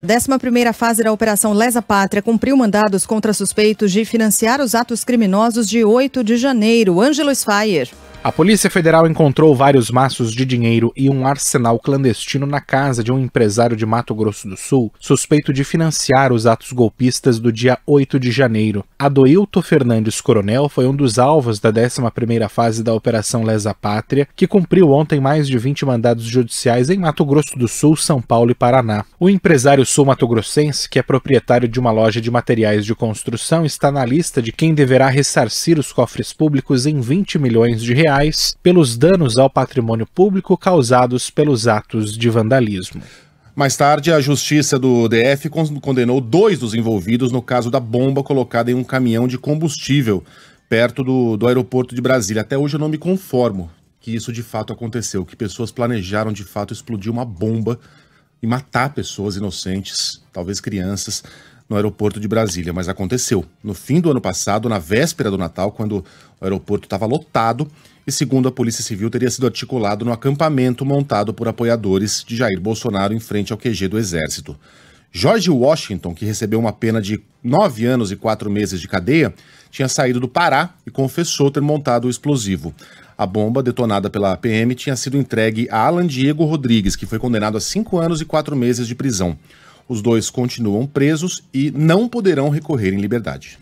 Décima primeira fase da Operação Lesa Pátria cumpriu mandados contra suspeitos de financiar os atos criminosos de 8 de janeiro. Ângelo Sfayer. A Polícia Federal encontrou vários maços de dinheiro e um arsenal clandestino na casa de um empresário de Mato Grosso do Sul, suspeito de financiar os atos golpistas do dia 8 de janeiro. Adoilto Fernandes Coronel foi um dos alvos da 11ª fase da Operação Lesa Pátria, que cumpriu ontem mais de 20 mandados judiciais em Mato Grosso do Sul, São Paulo e Paraná. O empresário sul-mato-grossense, que é proprietário de uma loja de materiais de construção, está na lista de quem deverá ressarcir os cofres públicos em 20 milhões de reais reais pelos danos ao patrimônio público causados pelos atos de vandalismo. Mais tarde, a Justiça do DF condenou dois dos envolvidos no caso da bomba colocada em um caminhão de combustível perto do, do aeroporto de Brasília. Até hoje eu não me conformo que isso de fato aconteceu, que pessoas planejaram de fato explodir uma bomba e matar pessoas inocentes, talvez crianças, no aeroporto de Brasília, mas aconteceu no fim do ano passado, na véspera do Natal, quando o aeroporto estava lotado e, segundo a Polícia Civil, teria sido articulado no acampamento montado por apoiadores de Jair Bolsonaro em frente ao QG do Exército. George Washington, que recebeu uma pena de nove anos e quatro meses de cadeia, tinha saído do Pará e confessou ter montado o explosivo. A bomba, detonada pela PM, tinha sido entregue a Alan Diego Rodrigues, que foi condenado a cinco anos e quatro meses de prisão. Os dois continuam presos e não poderão recorrer em liberdade.